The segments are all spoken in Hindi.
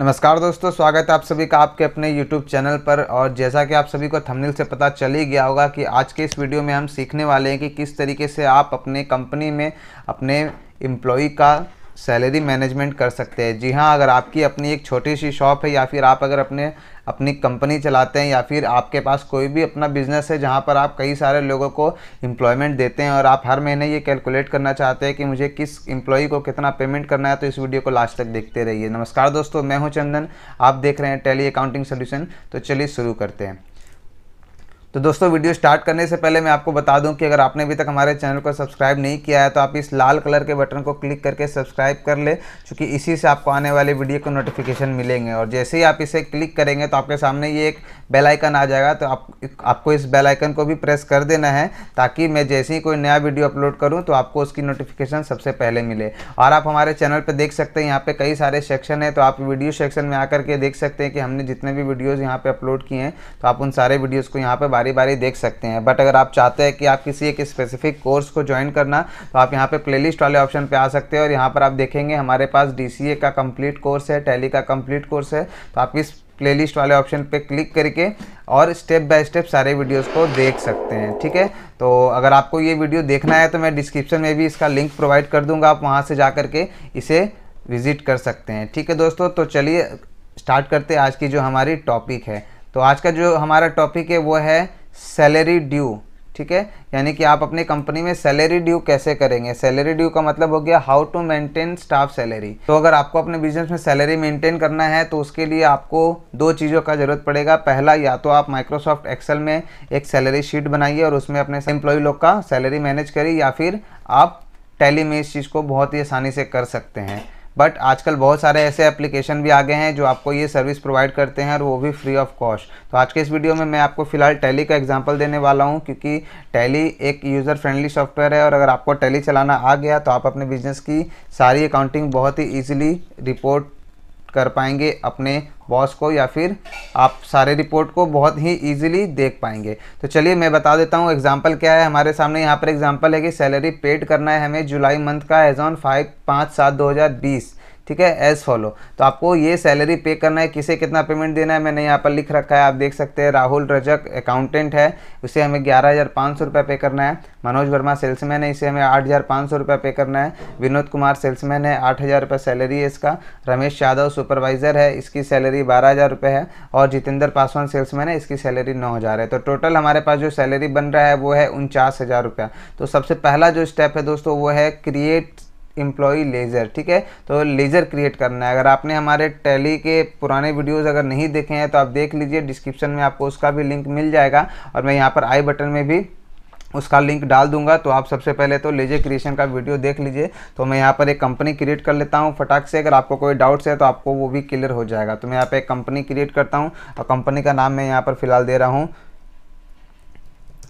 नमस्कार दोस्तों स्वागत है आप सभी का आपके अपने YouTube चैनल पर और जैसा कि आप सभी को थंबनेल से पता चल ही गया होगा कि आज के इस वीडियो में हम सीखने वाले हैं कि किस तरीके से आप अपने कंपनी में अपने एम्प्लॉय का सैलरी मैनेजमेंट कर सकते हैं जी हाँ अगर आपकी अपनी एक छोटी सी शॉप है या फिर आप अगर अपने अपनी कंपनी चलाते हैं या फिर आपके पास कोई भी अपना बिजनेस है जहाँ पर आप कई सारे लोगों को एम्प्लॉयमेंट देते हैं और आप हर महीने ये कैलकुलेट करना चाहते हैं कि मुझे किस एम्प्लॉई को कितना पेमेंट करना है तो इस वीडियो को लास्ट तक देखते रहिए नमस्कार दोस्तों मैं हूँ चंदन आप देख रहे हैं टेली अकाउंटिंग सोल्यूशन तो चलिए शुरू करते हैं तो दोस्तों वीडियो स्टार्ट करने से पहले मैं आपको बता दूं कि अगर आपने अभी तक हमारे चैनल को सब्सक्राइब नहीं किया है तो आप इस लाल कलर के बटन को क्लिक करके सब्सक्राइब कर ले क्योंकि इसी से आपको आने वाले वीडियो को नोटिफिकेशन मिलेंगे और जैसे ही आप इसे क्लिक करेंगे तो आपके सामने ये एक बेलाइकन आ जाएगा तो आप आपको इस बेलाइकन को भी प्रेस कर देना है ताकि मैं जैसे ही कोई नया वीडियो अपलोड करूँ तो आपको उसकी नोटिफिकेशन सबसे पहले मिले और आप हमारे चैनल पर देख सकते हैं यहाँ पर कई सारे सेक्शन है तो आप वीडियो सेक्शन में आकर के देख सकते हैं कि हमने जितने भी वीडियोज़ यहाँ पर अपलोड किए हैं तो आप उन सारे वीडियोज़ को यहाँ पर बारी बारी देख सकते हैं बट अगर आप चाहते हैं कि आप किसी एक स्पेसिफिक कोर्स को ज्वाइन करना तो आप यहाँ पे प्लेलिस्ट वाले ऑप्शन पे आ सकते हैं और यहाँ पर आप देखेंगे हमारे पास डी का कम्प्लीट कोर्स है टैली का कम्प्लीट कोर्स है तो आप इस प्लेलिस्ट वाले ऑप्शन पे क्लिक करके और स्टेप बाय स्टेप सारे वीडियोस को देख सकते हैं ठीक है तो अगर आपको ये वीडियो देखना है तो मैं डिस्क्रिप्शन में भी इसका लिंक प्रोवाइड कर दूंगा आप वहाँ से जा करके इसे विज़िट कर सकते हैं ठीक है दोस्तों तो चलिए स्टार्ट करते हैं आज की जो हमारी टॉपिक है तो आज का जो हमारा टॉपिक है वो है सैलरी ड्यू ठीक है यानी कि आप अपनी कंपनी में सैलरी ड्यू कैसे करेंगे सैलरी ड्यू का मतलब हो गया how to maintain staff salary तो अगर आपको अपने बिजनेस में सैलरी मेंटेन करना है तो उसके लिए आपको दो चीज़ों का जरूरत पड़ेगा पहला या तो आप माइक्रोसॉफ्ट एक्सेल में एक सैलरी शीट बनाइए और उसमें अपने एम्प्लॉय लोग का सैलरी मैनेज करिए या फिर आप टैली में इस चीज़ को बहुत ही आसानी से कर सकते हैं बट आजकल बहुत सारे ऐसे एप्लीकेशन भी आ गए हैं जो आपको ये सर्विस प्रोवाइड करते हैं और वो भी फ्री ऑफ कॉस्ट तो आज के इस वीडियो में मैं आपको फिलहाल टैली का एग्जाम्पल देने वाला हूँ क्योंकि टैली एक यूज़र फ्रेंडली सॉफ्टवेयर है और अगर आपको टैली चलाना आ गया तो आप अपने बिजनेस की सारी अकाउंटिंग बहुत ही ईजिली रिपोर्ट कर पाएंगे अपने बॉस को या फिर आप सारे रिपोर्ट को बहुत ही इजीली देख पाएंगे तो चलिए मैं बता देता हूँ एग्जांपल क्या है हमारे सामने यहाँ पर एग्जांपल है कि सैलरी पेड करना है हमें जुलाई मंथ का एज ऑन फाइव पाँच सात दो हज़ार बीस ठीक है एज फॉलो तो आपको ये सैलरी पे करना है किसे कितना पेमेंट देना है मैंने यहाँ पर लिख रखा है आप देख सकते हैं राहुल रजक अकाउंटेंट है उसे हमें ग्यारह हज़ार पाँच सौ रुपये पे करना है मनोज वर्मा सेल्समैन है इसे हमें आठ हज़ार पाँच सौ रुपये पे करना है विनोद कुमार सेल्समैन है आठ हज़ार रुपये सैलरी है इसका रमेश यादव सुपरवाइज़र है इसकी सैलरी बारह हज़ार रुपये है और जितेंद्र पासवान सेल्समैन है इसकी सैलरी नौ हज़ार है तो टोटल हमारे पास जो सैलरी बन रहा है वो है उनचास हज़ार रुपया तो सबसे पहला जो स्टेप है दोस्तों वो है क्रिएट एम्प्लॉई लेज़र ठीक है तो लेज़र क्रिएट करना है अगर आपने हमारे टैली के पुराने वीडियोस अगर नहीं देखे हैं तो आप देख लीजिए डिस्क्रिप्शन में आपको उसका भी लिंक मिल जाएगा और मैं यहाँ पर आई बटन में भी उसका लिंक डाल दूंगा तो आप सबसे पहले तो लेजर क्रिएशन का वीडियो देख लीजिए तो मैं यहाँ पर एक कंपनी क्रिएट कर लेता हूँ फटाक से अगर आपको कोई डाउट्स है तो आपको वो भी क्लियर हो जाएगा तो मैं यहाँ पर एक कंपनी क्रिएट करता हूँ और कंपनी का नाम मैं यहाँ पर फ़िलहाल दे रहा हूँ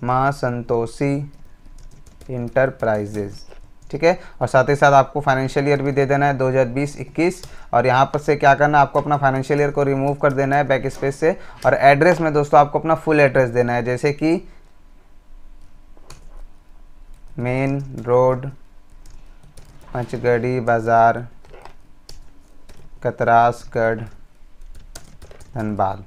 माँ संतोषी इंटरप्राइजेज़ ठीक है और साथ ही साथ आपको फाइनेंशियल ईयर भी दे देना है 2020-21 और यहाँ पर से क्या करना है आपको अपना फाइनेंशियल ईयर को रिमूव कर देना है बैक स्पेस से और एड्रेस में दोस्तों आपको अपना फुल एड्रेस देना है जैसे कि मेन रोड पंचगढ़ी बाज़ार कतरासगढ़ धनबाद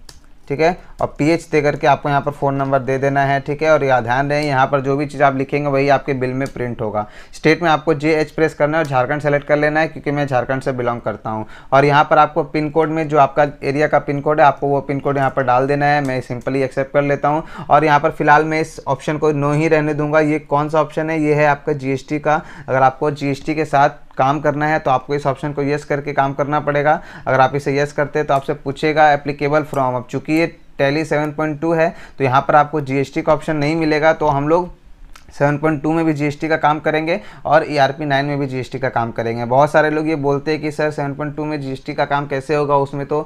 ठीक है और पी दे करके आपको यहाँ पर फ़ोन नंबर दे देना है ठीक है और यहाँ ध्यान रहे यहाँ पर जो भी चीज़ आप लिखेंगे वही आपके बिल में प्रिंट होगा स्टेट में आपको जे एच प्रेस करना है और झारखंड सेलेक्ट कर लेना है क्योंकि मैं झारखंड से बिलोंग करता हूँ और यहाँ पर आपको पिन कोड में जो आपका एरिया का पिन कोड है आपको वो पिन कोड यहाँ पर डाल देना है मैं सिंपली एक्सेप्ट कर लेता हूँ और यहाँ पर फिलहाल मैं इस ऑप्शन को नो ही रहने दूंगा ये कौन सा ऑप्शन है ये है आपका जी का अगर आपको जी के साथ काम करना है तो आपको इस ऑप्शन को येस करके काम करना पड़ेगा अगर आप इसे येस करते हैं तो आपसे पूछेगा एप्लीकेबल फ्रॉम अब चूंकि ये टैली 7.2 है तो यहाँ पर आपको जीएसटी का ऑप्शन नहीं मिलेगा तो हम लोग 7.2 में भी जीएसटी का काम करेंगे और ईआरपी e 9 में भी जीएसटी का काम करेंगे बहुत सारे लोग ये बोलते हैं कि सर 7.2 में जीएसटी का काम कैसे होगा उसमें तो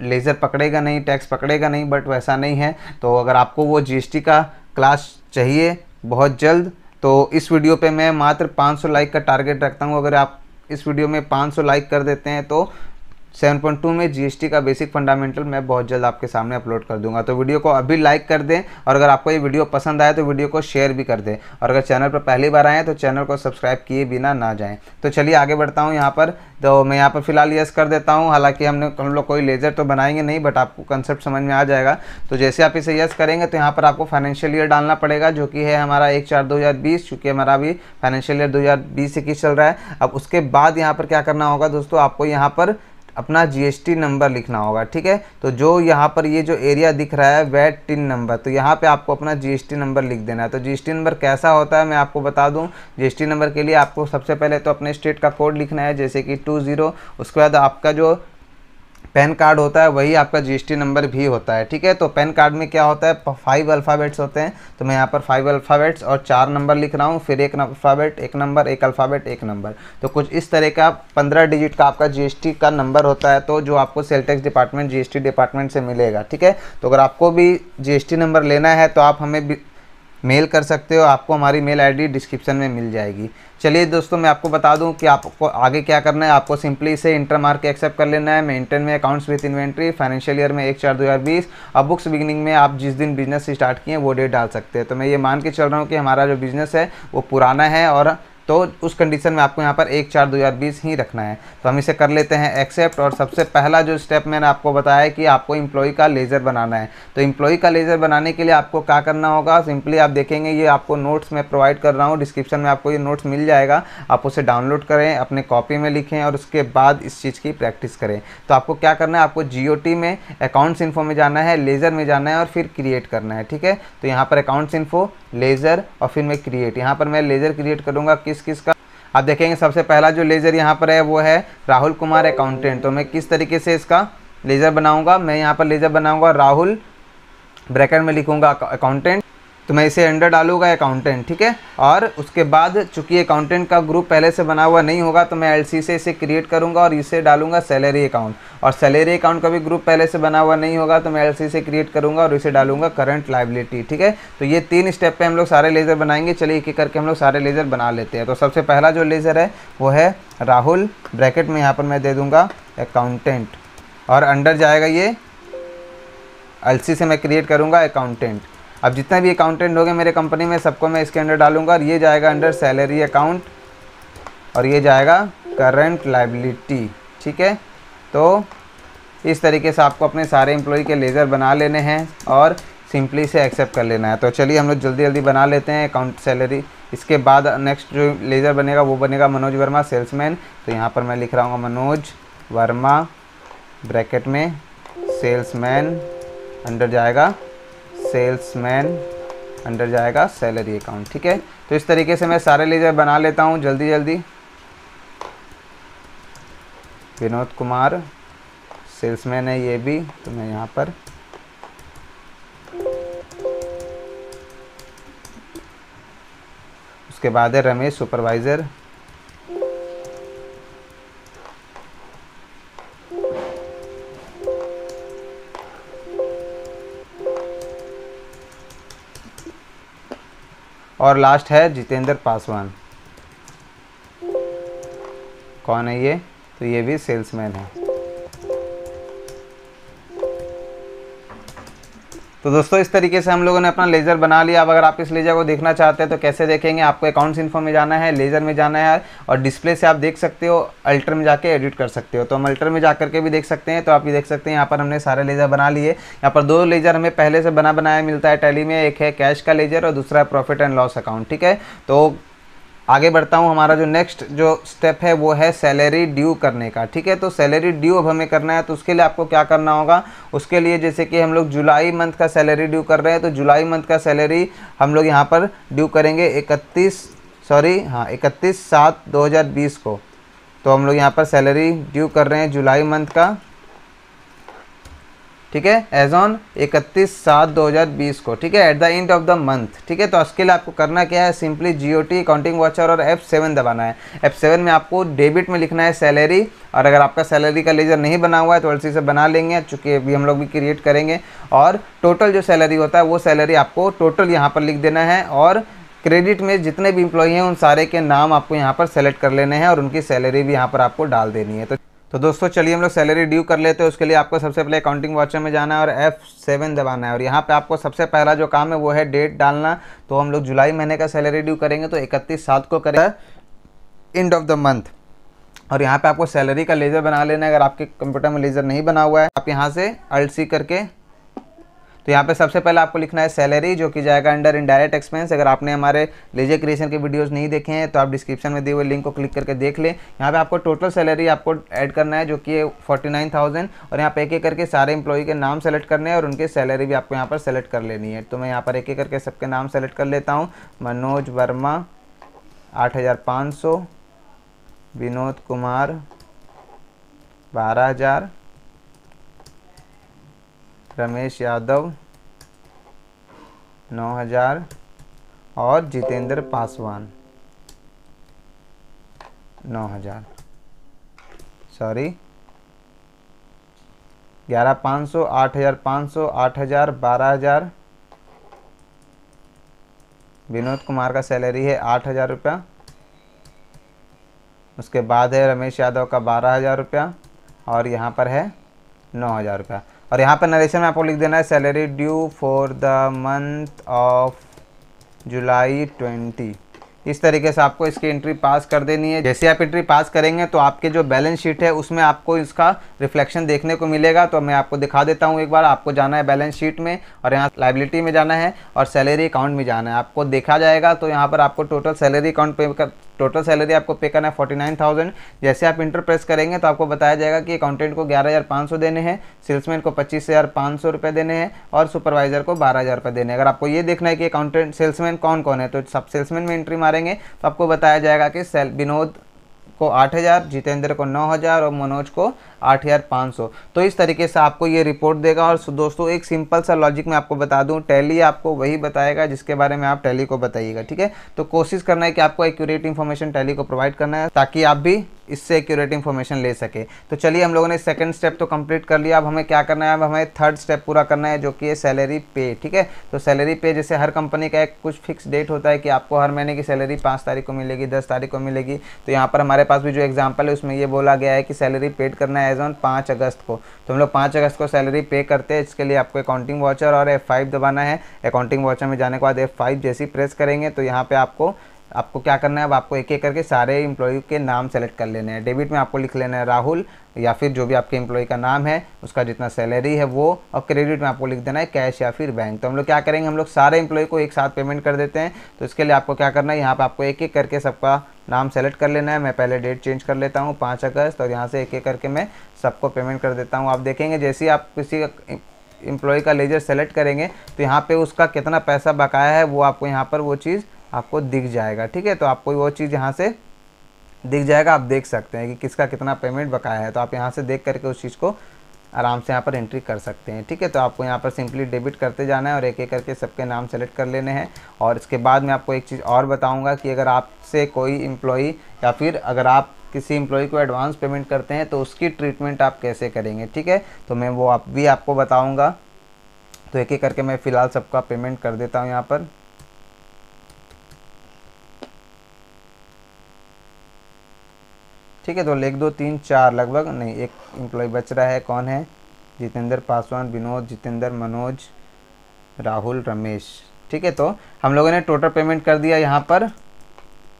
लेज़र पकड़ेगा नहीं टैक्स पकड़ेगा नहीं बट वैसा नहीं है तो अगर आपको वो जीएसटी का क्लास चाहिए बहुत जल्द तो इस वीडियो पे मैं मात्र 500 लाइक का टारगेट रखता हूँ अगर आप इस वीडियो में 500 लाइक कर देते हैं तो 7.2 में जीएसटी का बेसिक फंडामेंटल मैं बहुत जल्द आपके सामने अपलोड कर दूंगा तो वीडियो को अभी लाइक कर दें और अगर आपको ये वीडियो पसंद आए तो वीडियो को शेयर भी कर दें और अगर चैनल पर पहली बार आएँ तो चैनल को सब्सक्राइब किए बिना ना जाएँ तो चलिए आगे बढ़ता हूँ यहाँ पर तो मैं यहाँ पर फिलहाल यस कर देता हूँ हालाँकि हमने हम लोग कोई लेजर तो बनाएंगे नहीं बट आपको कंसेप्ट समझ में आ जाएगा तो जैसे आप इसे यस करेंगे तो यहाँ पर आपको फाइनेंशियल ईयर डालना पड़ेगा जो कि है हमारा एक चार दो हज़ार बीस चूँकि हमारा अभी फाइनेंशियल ईयर दो हज़ार बीस इक्कीस चल रहा है अब उसके बाद यहाँ पर क्या करना होगा दोस्तों आपको यहाँ पर अपना जीएसटी नंबर लिखना होगा ठीक है तो जो यहाँ पर ये जो एरिया दिख रहा है वैट टिन नंबर तो यहाँ पे आपको अपना जीएसटी नंबर लिख देना है तो जीएसटी नंबर कैसा होता है मैं आपको बता दूँ जीएसटी नंबर के लिए आपको सबसे पहले तो अपने स्टेट का कोड लिखना है जैसे कि टू जीरो उसके बाद आपका जो पैन कार्ड होता है वही आपका जीएसटी नंबर भी होता है ठीक है तो पैन कार्ड में क्या होता है फाइव अल्फ़ाबेट्स होते हैं तो मैं यहाँ पर फाइव अल्फ़ाबेट्स और चार नंबर लिख रहा हूँ फिर एक अल्फ़ाबेट एक नंबर एक अल्फ़ाबेट एक नंबर तो कुछ इस तरह का पंद्रह डिजिट का आपका जी का नंबर होता है तो जो आपको sale tax department G department से मिलेगा ठीक है तो अगर आपको भी जी नंबर लेना है तो आप हमें मेल कर सकते हो आपको हमारी मेल आई डिस्क्रिप्शन में मिल जाएगी चलिए दोस्तों मैं आपको बता दूं कि आपको आगे क्या करना है आपको सिंपली से इंटर मार्क एक्सेप्ट कर लेना है मेंटेन में accounts with inventory financial year में एक चार दो हज़ार बीस और बुक्स बिगनिंग में आप जिस दिन बिजनेस स्टार्ट किए वो डेट डाल सकते हैं तो मैं ये मान के चल रहा हूँ कि हमारा जो बिजनेस है वो पुराना है और तो उस कंडीशन में आपको यहाँ पर एक चार दो हज़ार बीस ही रखना है तो हम इसे कर लेते हैं एक्सेप्ट और सबसे पहला जो स्टेप मैंने आपको बताया कि आपको इम्प्लॉई का लेज़र बनाना है तो इम्प्लॉई का लेज़र बनाने के लिए आपको क्या करना होगा सिंपली आप देखेंगे ये आपको नोट्स में प्रोवाइड कर रहा हूँ डिस्क्रिप्शन में आपको ये नोट्स मिल जाएगा आप उसे डाउनलोड करें अपने कॉपी में लिखें और उसके बाद इस चीज़ की प्रैक्टिस करें तो आपको क्या करना है आपको जी में अकाउंट्स इन्फो में जाना है लेज़र में जाना है और फिर क्रिएट करना है ठीक है तो यहाँ पर अकाउंट्स इन्फो लेज़र और फिर मैं क्रिएट यहाँ पर मैं लेज़र क्रिएट करूँगा किस किस किस का आप देखेंगे सबसे पहला जो लेज़र यहाँ पर है वो है राहुल कुमार अकाउंटेंट तो मैं किस तरीके से इसका लेज़र बनाऊँगा मैं यहाँ पर लेज़र बनाऊँगा राहुल ब्रैकेट में लिखूँगा अकाउंटेंट तो मैं इसे अंडर डालूंगा अकाउंटेंट ठीक है और उसके बाद चूंकि अकाउंटेंट का ग्रुप पहले से बना हुआ नहीं होगा तो मैं एल से इसे क्रिएट करूंगा और इसे डालूंगा सैलरी अकाउंट और सैलरी अकाउंट का भी ग्रुप पहले से बना हुआ नहीं होगा तो मैं एल से क्रिएट करूंगा और इसे डालूंगा करंट लाइबिलिटी ठीक है तो ये तीन स्टेप पर हम लोग सारे लेज़र बनाएंगे चलिए एक एक करके हम लोग सारे लेज़र बना लेते हैं तो सबसे पहला जो लेज़र है वो है राहुल ब्रैकेट में यहाँ पर मैं दे दूँगा अकाउंटेंट और अंडर जाएगा ये एल से मैं क्रिएट करूँगा अकाउंटेंट अब जितने भी अकाउंटेंट होंगे मेरे कंपनी में सबको मैं इसके अंडर डालूंगा और ये जाएगा अंडर सैलरी अकाउंट और ये जाएगा करंट लाइबिलिटी ठीक है तो इस तरीके से आपको अपने सारे एम्प्लॉय के लेज़र बना लेने हैं और सिंपली से एक्सेप्ट कर लेना है तो चलिए हम लोग जल्दी जल्दी बना लेते हैं अकाउंट सैलरी इसके बाद नेक्स्ट जो लेज़र बनेगा वो बनेगा मनोज वर्मा सेल्समैन तो यहाँ पर मैं लिख रहा हूँ मनोज वर्मा ब्रैकेट में सेल्समैन अंडर जाएगा सेल्समैन अंडर जाएगा सैलरी अकाउंट ठीक है तो इस तरीके से मैं सारे लेजर बना लेता हूँ जल्दी जल्दी विनोद कुमार सेल्समैन है ये भी तो मैं यहाँ पर उसके बाद है रमेश सुपरवाइज़र और लास्ट है जितेंद्र पासवान कौन है ये तो ये भी सेल्समैन है तो दोस्तों इस तरीके से हम लोगों ने अपना लेज़र बना लिया अब अगर आप इस लेज़र को देखना चाहते हैं तो कैसे देखेंगे आपको अकाउंट्स इन्फो में जाना है लेज़र में जाना है और डिस्प्ले से आप देख सकते हो अल्टर में जाके एडिट कर सकते हो तो हम अल्टर में जा करके भी देख सकते हैं तो आप ये देख सकते हैं यहाँ पर हमने सारे लेज़र बना लिए यहाँ पर दो लेज़र हमें पहले से बना बनाया मिलता है टैली में एक है कैश का लेज़र और दूसरा प्रॉफिट एंड लॉस अकाउंट ठीक है तो आगे बढ़ता हूँ हमारा जो नेक्स्ट जो स्टेप है वो है सैलरी ड्यू करने का ठीक है तो सैलरी ड्यू अब हमें करना है तो उसके लिए आपको क्या करना होगा उसके लिए जैसे कि हम लोग जुलाई मंथ का सैलरी ड्यू कर रहे हैं तो जुलाई मंथ का सैलरी हम लोग यहाँ पर ड्यू करेंगे इकतीस सॉरी हाँ इकतीस सात दो हज़ार बीस को तो हम लोग यहाँ पर सैलरी ड्यू कर रहे हैं जुलाई मंथ का ठीक है एज ऑन इकतीस सात 2020 को ठीक है at the end of the month ठीक है तो उसके लिए आपको करना क्या है simply G O T accounting voucher और एफ सेवन दबाना है एफ सेवन में आपको डेबिट में लिखना है सैलरी और अगर आपका सैलरी का लेजर नहीं बना हुआ है तो एल से बना लेंगे चूँकि अभी हम लोग भी क्रिएट करेंगे और टोटल जो सैलरी होता है वो सैलरी आपको टोटल यहाँ पर लिख देना है और क्रेडिट में जितने भी इम्प्लॉई हैं उन सारे के नाम आपको यहाँ पर सेलेक्ट कर लेने हैं और उनकी सैलरी भी यहाँ पर आपको डाल देनी है तो तो दोस्तों चलिए हम लोग सैलरी ड्यू कर लेते हैं उसके लिए आपको सबसे पहले अकाउंटिंग वाचर में जाना है और एफ़ सेवन दबाना है और यहाँ पे आपको सबसे पहला जो काम है वो है डेट डालना तो हम लोग जुलाई महीने का सैलरी ड्यू करेंगे तो इकतीस सात को करें एंड ऑफ द मंथ और यहाँ पे आपको सैलरी का लेज़र बना लेना है अगर आपके कंप्यूटर में लेज़र नहीं बना हुआ है आप यहाँ से अल्ट सी करके तो यहाँ पे सबसे पहले आपको लिखना है सैलरी जो कि जाएगा अंडर इनडायरेक्ट एक्सपेंस अगर आपने हमारे लेजर क्रिएशन के वीडियोस नहीं देखे हैं तो आप डिस्क्रिप्शन में दिए हुए लिंक को क्लिक करके देख लें यहाँ पे आपको टोटल सैलरी आपको ऐड करना है जो कि फोर्टी नाइन थाउजेंड और यहाँ पे एक एक करके सारे इंप्लॉई के नाम सेलेक्ट करने हैं और उनकी सैलरी भी आपको यहाँ पर सेलेक्ट कर लेनी है तो मैं यहाँ पर एक एक करके सबके नाम सेलेक्ट कर लेता हूँ मनोज वर्मा आठ हज़ार पाँच सौ विनोद कुमार बारह हज़ार रमेश यादव 9000 और जितेंद्र पासवान 9000 सॉरी ग्यारह पाँच सौ आठ हज़ार पाँच सौ आठ हज़ार बारह हज़ार विनोद कुमार का सैलरी है आठ हज़ार रुपया उसके बाद है रमेश यादव का बारह हज़ार रुपया और यहाँ पर है नौ हज़ार रुपया और यहाँ पर नरेशन में आपको लिख देना है salary due for the month of July twenty इस तरीके से आपको इसकी एंट्री पास कर देनी है जैसे आप एंट्री पास करेंगे तो आपके जो बैलेंस शीट है उसमें आपको इसका रिफ्लेक्शन देखने को मिलेगा तो मैं आपको दिखा देता हूँ एक बार आपको जाना है बैलेंस शीट में और यहाँ लाइबिलिटी में जाना है और सैलरी अकाउंट में जाना है आपको देखा जाएगा तो यहाँ पर आपको टोटल सैलरी अकाउंट पे कर टोटल सैलरी आपको पे करना है फोर्टी नाइन थाउजेंड जैसे आप इंटर प्रेस करेंगे तो आपको बताया जाएगा कि अकाउंटेंट को ग्यारह हज़ार पाँच सौ देने हैं सेल्समैन को पच्चीस हज़ार पाँच सौ रुपये देने हैं और सुपरवाइजर को बारह हज़ार रुपये देने हैं अगर आपको ये देखना है कि अकाउंटेंट सेल्समैन कौन कौन है तो सब सेल्समैन में एंट्री मारेंगे तो आपको बताया जाएगा कि विनोद को 8000 जितेंद्र को 9000 और मनोज को 8500 तो इस तरीके से आपको ये रिपोर्ट देगा और दोस्तों एक सिंपल सा लॉजिक मैं आपको बता दूं टैली आपको वही बताएगा जिसके बारे में आप टैली को बताइएगा ठीक है तो कोशिश करना है कि आपको एक्यूरेट इन्फॉर्मेशन टैली को प्रोवाइड करना है ताकि आप भी इससे एक्यूरेट इन्फॉर्मेशन ले सके तो चलिए हम लोगों ने सेकंड स्टेप तो कंप्लीट कर लिया अब हमें क्या करना है अब हमें थर्ड स्टेप पूरा करना है जो कि है सैलरी पे ठीक है तो सैलरी पे जैसे हर कंपनी का एक कुछ फिक्स डेट होता है कि आपको हर महीने की सैलरी पाँच तारीख को मिलेगी दस तारीख को मिलेगी तो यहाँ पर हमारे पास भी जो एग्जाम्पल है उसमें ये बोला गया है कि सैलरी पेड करना है एज ऑन पाँच अगस्त को तो हम लोग पाँच अगस्त को सैलरी पे करते हैं इसके लिए आपको अकाउंटिंग वॉचर और एफ दबाना है अकाउंटिंग वॉचर में जाने के बाद एफ जैसी प्रेस करेंगे तो यहाँ पर आपको आपको क्या करना है अब आपको एक एक करके सारे इम्प्लॉय के नाम सेलेक्ट कर लेने हैं डेबिट में आपको लिख लेना है राहुल या फिर जो भी आपके इम्प्लॉय का नाम है उसका जितना सैलरी है वो और क्रेडिट में आपको लिख देना है कैश या फिर बैंक तो हम लोग क्या करेंगे हम लोग सारे इम्प्लॉय को एक साथ पेमेंट कर देते हैं तो इसके लिए आपको क्या करना है यहाँ पर आपको एक एक करके सबका नाम सेलेक्ट कर लेना है मैं पहले डेट चेंज कर लेता हूँ पाँच अगस्त और यहाँ से एक एक करके मैं सबको पेमेंट कर देता हूँ आप देखेंगे जैसे ही आप किसी इम्प्लॉय का लेजर सेलेक्ट करेंगे तो यहाँ पर उसका कितना पैसा बकाया है वो आपको यहाँ पर वो चीज़ आपको दिख जाएगा ठीक है तो आपको वो चीज़ यहाँ से दिख जाएगा आप देख सकते हैं कि किसका कितना पेमेंट बकाया है तो आप यहाँ से देख करके उस चीज़ को आराम से यहाँ पर एंट्री कर सकते हैं ठीक है तो आपको यहाँ पर सिंपली डेबिट करते जाना है और एक एक करके सबके नाम सेलेक्ट कर लेने हैं और इसके बाद मैं आपको एक चीज़ और बताऊँगा कि अगर आपसे कोई इम्प्लॉई या फिर अगर आप किसी इम्प्लॉई को एडवांस पेमेंट करते हैं तो उसकी ट्रीटमेंट आप कैसे करेंगे ठीक है तो मैं वो आप भी आपको बताऊँगा तो एक एक करके मैं फ़िलहाल सबका पेमेंट कर देता हूँ यहाँ पर ठीक है तो एक दो तीन चार लगभग नहीं एक एम्प्लॉय बच रहा है कौन है जितेंद्र पासवान विनोद जितेंद्र मनोज राहुल रमेश ठीक है तो हम लोगों ने टोटल पेमेंट कर दिया यहाँ पर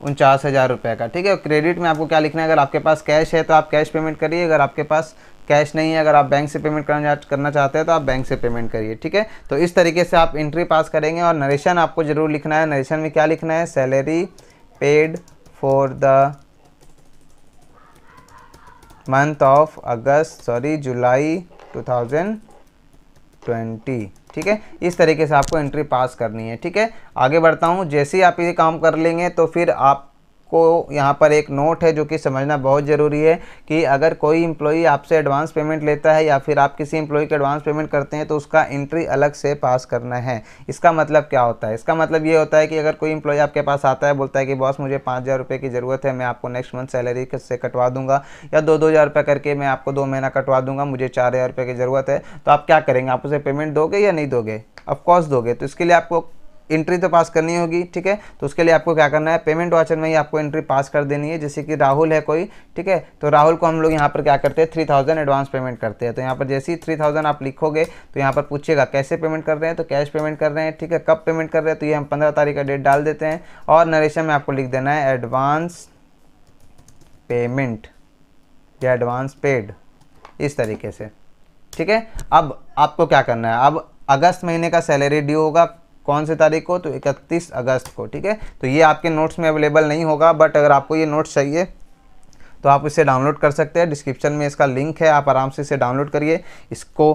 उनचास हज़ार रुपये का ठीक है क्रेडिट में आपको क्या लिखना है अगर आपके पास कैश है तो आप कैश पेमेंट करिए अगर आपके पास कैश नहीं है अगर आप बैंक से पेमेंट करना करना चाहते हैं तो आप बैंक से पेमेंट करिए ठीक है तो इस तरीके से आप इंट्री पास करेंगे और नरेशन आपको ज़रूर लिखना है नरेशन में क्या लिखना है salary paid for the month of August sorry जुलाई 2020 ठीक है इस तरीके से आपको एंट्री पास करनी है ठीक है आगे बढ़ता हूँ जैसे ही आप ये काम कर लेंगे तो फिर आप आपको यहाँ पर एक नोट है जो कि समझना बहुत ज़रूरी है कि अगर कोई इम्प्लॉई आपसे एडवांस पेमेंट लेता है या फिर आप किसी इम्प्लॉई को एडवांस पेमेंट करते हैं तो उसका एंट्री अलग से पास करना है इसका मतलब क्या होता है इसका मतलब ये होता है कि अगर कोई इम्प्लॉई आपके पास आता है बोलता है कि बॉस मुझे पाँच हज़ार रुपये की ज़रूरत है मैं आपको नेक्स्ट मंथ सैलरी से कटवा दूंगा या दो दो हज़ार रुपये करके मैं आपको दो महीना कटवा दूंगा मुझे चार हज़ार रुपये की ज़रूरत है तो आप क्या करेंगे आप उसे पेमेंट दोगे या नहीं दोगे ऑफकोर्स दोगे तो इसके लिए आपको एंट्री तो पास करनी होगी ठीक है तो उसके लिए आपको क्या करना है पेमेंट वाचर में ही आपको एंट्री पास कर देनी है जैसे कि राहुल है कोई ठीक है तो राहुल को हम लोग यहाँ पर क्या करते हैं थ्री थाउजेंड एडवांस पेमेंट करते हैं तो यहाँ पर जैसे ही थ्री थाउजेंड आप लिखोगे तो यहाँ पर पूछेगा कैसे पेमेंट कर रहे हैं तो कैश पेमेंट कर रहे हैं ठीक है कब पेमेंट कर रहे हैं तो ये हम पंद्रह तारीख का डेट डाल देते हैं और नरेशन में आपको लिख देना है एडवांस पेमेंट या एडवांस पेड इस तरीके से ठीक है अब आपको क्या करना है अब अगस्त महीने का सैलरी ड्यू होगा कौन से तारीख को तो इकतीस अगस्त को ठीक है तो ये आपके नोट्स में अवेलेबल नहीं होगा बट अगर आपको ये नोट्स चाहिए तो आप इसे डाउनलोड कर सकते हैं डिस्क्रिप्शन में इसका लिंक है आप आराम से इसे डाउनलोड करिए इसको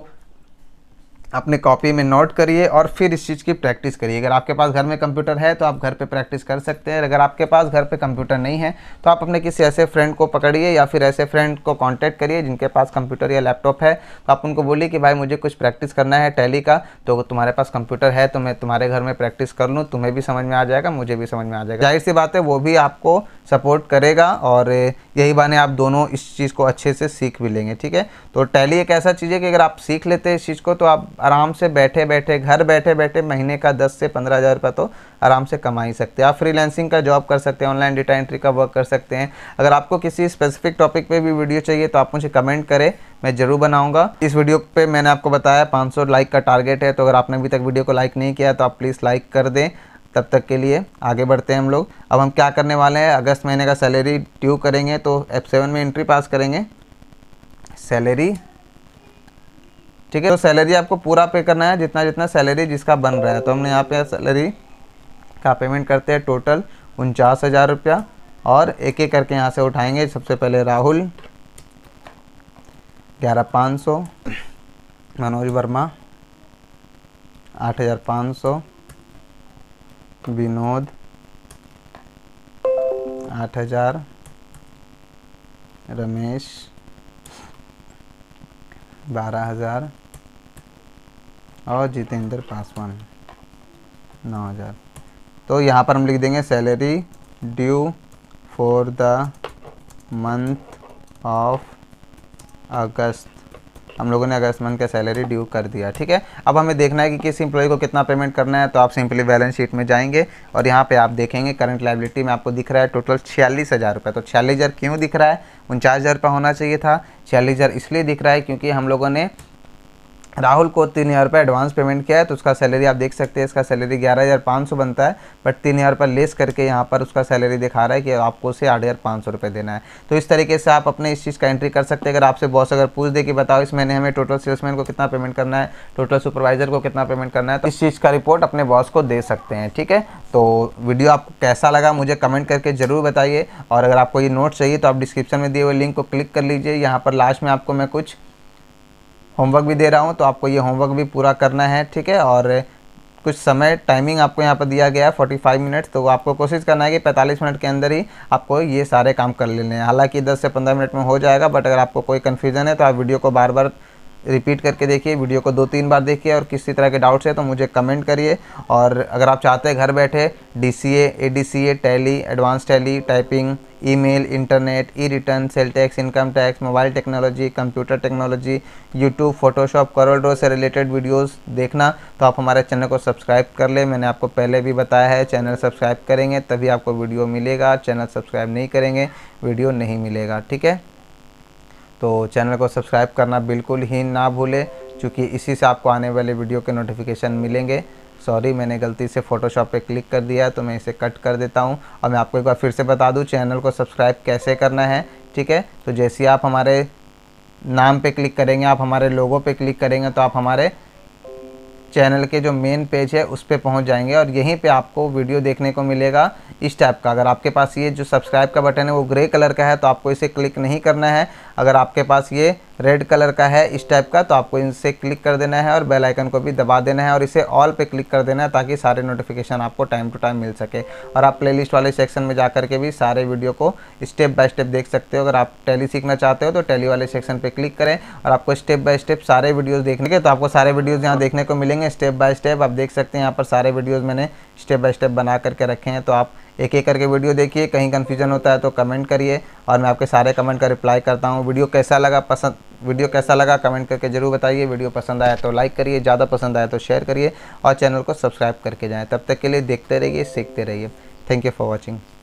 अपने कॉपी में नोट करिए और फिर इस चीज़ की प्रैक्टिस करिए अगर आपके पास घर में कंप्यूटर है तो आप घर पे प्रैक्टिस कर सकते हैं अगर आपके पास घर पे कंप्यूटर नहीं है तो आप अपने किसी ऐसे फ्रेंड को पकड़िए या फिर ऐसे फ्रेंड को कांटेक्ट करिए जिनके पास कंप्यूटर या लैपटॉप है तो आप उनको बोलिए कि भाई मुझे कुछ प्रैक्टिस करना है टैली का तो तुम्हारे पास कंप्यूटर है तो मैं तुम्हारे घर में प्रैक्टिस कर लूँ तुम्हें भी समझ में आ जाएगा मुझे भी समझ में आ जाएगा जाहिर सी बात है वो भी आपको सपोर्ट करेगा और यही बने आप दोनों इस चीज़ को अच्छे से सीख भी लेंगे ठीक है तो टैली एक ऐसा चीज़ है कि अगर आप सीख लेते हैं इस चीज़ को तो आप आराम से बैठे बैठे घर बैठे बैठे महीने का दस से पंद्रह हज़ार रुपये तो आराम से कमा ही सकते हैं आप फ्रीलैंसिंग का जॉब कर सकते हैं ऑनलाइन डेटा एंट्री का वर्क कर सकते हैं अगर आपको किसी स्पेसिफिक टॉपिक पे भी वीडियो चाहिए तो आप मुझे कमेंट करें मैं ज़रूर बनाऊंगा इस वीडियो पे मैंने आपको बताया 500 लाइक का टारगेट है तो अगर आपने अभी तक वीडियो को लाइक नहीं किया तो आप प्लीज़ लाइक कर दें तब तक के लिए आगे बढ़ते हैं हम लोग अब हम क्या करने वाले हैं अगस्त महीने का सैलरी ड्यू करेंगे तो एफ सेवन में एंट्री पास करेंगे सैलरी ठीक है तो सैलरी आपको पूरा पे करना है जितना जितना सैलरी जिसका बन रहा है तो हमने यहाँ पे सैलरी का पेमेंट करते हैं टोटल उनचास हज़ार रुपया और एक एक करके यहाँ से उठाएंगे सबसे पहले राहुल ग्यारह पाँच सौ मनोज वर्मा आठ हज़ार पाँच सौ विनोद आठ हज़ार रमेश बारह हज़ार और जितेंद्र पासवान नौ हज़ार तो यहाँ पर हम लिख देंगे salary due for the month of August हम लोगों ने अगस्त मंथ का सैलरी ड्यू कर दिया ठीक है अब हमें देखना है कि किस इंप्लॉय को कितना पेमेंट करना है तो आप सिंपली बैलेंस शीट में जाएंगे और यहाँ पे आप देखेंगे करंट लाइबिलिटी में आपको दिख रहा है टोटल छियालीस हज़ार रुपये तो छियालीस हज़ार क्यों दिख रहा है उनचास हज़ार रुपये होना चाहिए था छियालीस हज़ार इसलिए दिख रहा है क्योंकि हम लोगों ने राहुल को तीन हज़ार रुपये एडवांस पेमेंट किया है तो उसका सैलरी आप देख सकते हैं इसका सैलरी ग्यारह हज़ार पाँच सौ बनता है बट तीन हज़ार रुपये लेस करके यहाँ पर उसका सैलरी दिखा रहा है कि आपको उसे आठ हज़ार पाँच सौ रुपये देना है तो इस तरीके से आप अपने इस चीज़ का एंट्री कर सकते हैं अगर आपसे बॉस अगर पूछ दे कि बताओ इस महीने हमें टोटल सेल्समैन को कितना पेमेंट करना है टोटल सुपरवाइजर को कितना पेमेंट करना है तो इस चीज़ का रिपोर्ट अपने बॉस को दे सकते हैं ठीक है तो वीडियो आपको कैसा लगा मुझे कमेंट करके ज़रूर बताइए और अगर आपको ये नोट चाहिए तो आप डिस्क्रिप्शन में दिए हुए लिंक को क्लिक कर लीजिए यहाँ पर लास्ट में आपको मैं कुछ होमवर्क भी दे रहा हूँ तो आपको ये होमवर्क भी पूरा करना है ठीक है और कुछ समय टाइमिंग आपको यहाँ पर दिया गया है 45 मिनट तो आपको कोशिश करना है कि 45 मिनट के अंदर ही आपको ये सारे काम कर लेने हैं हालांकि 10 से 15 मिनट में हो जाएगा बट अगर आपको कोई कन्फ्यूज़न है तो आप वीडियो को बार बार रिपीट करके देखिए वीडियो को दो तीन बार देखिए और किसी तरह के डाउट्स है तो मुझे कमेंट करिए और अगर आप चाहते हैं घर बैठे D C A A D C A Tally advance Tally typing email internet e return sale tax income tax mobile technology computer technology YouTube Photoshop करोडो से रिलेटेड वीडियोज़ देखना तो आप हमारे चैनल को सब्सक्राइब कर ले मैंने आपको पहले भी बताया है चैनल सब्सक्राइब करेंगे तभी आपको वीडियो मिलेगा चैनल सब्सक्राइब नहीं करेंगे वीडियो नहीं मिलेगा ठीक है तो चैनल को सब्सक्राइब करना बिल्कुल ही ना भूलें क्योंकि इसी से आपको आने वाले वीडियो के नोटिफिकेशन मिलेंगे सॉरी मैंने गलती से फ़ोटोशॉप पे क्लिक कर दिया तो मैं इसे कट कर देता हूँ और मैं आपको एक बार फिर से बता दूँ चैनल को सब्सक्राइब कैसे करना है ठीक है तो जैसे आप हमारे नाम पे क्लिक करेंगे आप हमारे लोगों पे क्लिक करेंगे तो आप हमारे चैनल के जो मेन पेज है उस पर पहुँच जाएंगे और यहीं पर आपको वीडियो देखने को मिलेगा इस टाइप का अगर आपके पास ये जो सब्सक्राइब का बटन है वो ग्रे कलर का है तो आपको इसे क्लिक नहीं करना है अगर आपके पास ये रेड कलर का है इस टाइप का तो आपको इनसे क्लिक कर देना है और बेल आइकन को भी दबा देना है और इसे ऑल पे क्लिक कर देना है ताकि सारे नोटिफिकेशन आपको टाइम टू टाइम मिल सके और आप प्लेलिस्ट वाले सेक्शन में जा के भी सारे वीडियो को स्टेप बाय स्टेप देख सकते हो अगर आप टेली सीखना चाहते हो तो टेली वाले सेक्शन पर क्लिक करें और आपको स्टेप बाय स्टेप सारे वीडियोज़ देखने के तो आपको सारे वीडियोज़ यहाँ देखने को मिलेंगे करेंगे स्टेप बाय स्टेप आप देख सकते हैं यहाँ पर सारे वीडियोस मैंने स्टेप बाय स्टेप बना करके रखे हैं तो आप एक एक करके वीडियो देखिए कहीं कन्फ्यूजन होता है तो कमेंट करिए और मैं आपके सारे कमेंट का रिप्लाई करता हूँ वीडियो कैसा लगा पसंद वीडियो कैसा लगा कमेंट करके ज़रूर बताइए वीडियो पसंद आया तो लाइक करिए ज़्यादा पसंद आया तो शेयर करिए और चैनल को सब्सक्राइब करके जाएँ तब तक के लिए देखते रहिए सीखते रहिए थैंक यू फॉर वॉचिंग